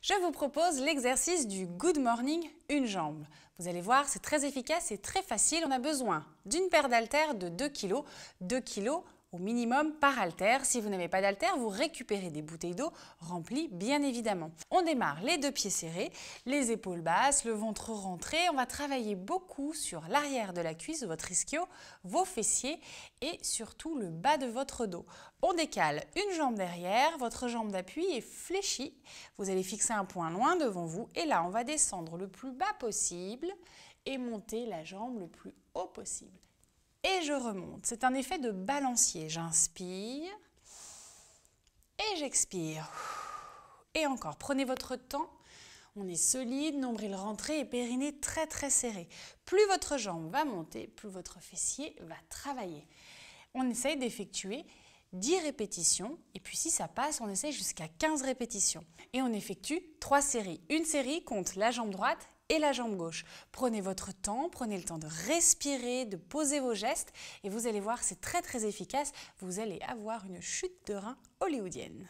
Je vous propose l'exercice du Good Morning une jambe. Vous allez voir, c'est très efficace et très facile. On a besoin d'une paire d'haltères de 2 kg, 2 kg au minimum par halter. Si vous n'avez pas d'halter, vous récupérez des bouteilles d'eau remplies bien évidemment. On démarre les deux pieds serrés, les épaules basses, le ventre rentré. On va travailler beaucoup sur l'arrière de la cuisse, votre ischio, vos fessiers et surtout le bas de votre dos. On décale une jambe derrière, votre jambe d'appui est fléchie. Vous allez fixer un point loin devant vous et là on va descendre le plus bas possible et monter la jambe le plus haut possible et je remonte. C'est un effet de balancier. J'inspire et j'expire. Et encore, prenez votre temps. On est solide, nombril rentré et périnée très très serré. Plus votre jambe va monter, plus votre fessier va travailler. On essaye d'effectuer 10 répétitions et puis si ça passe, on essaie jusqu'à 15 répétitions. Et on effectue 3 séries. Une série compte la jambe droite et la jambe gauche. Prenez votre temps, prenez le temps de respirer, de poser vos gestes et vous allez voir, c'est très très efficace. Vous allez avoir une chute de rein hollywoodienne.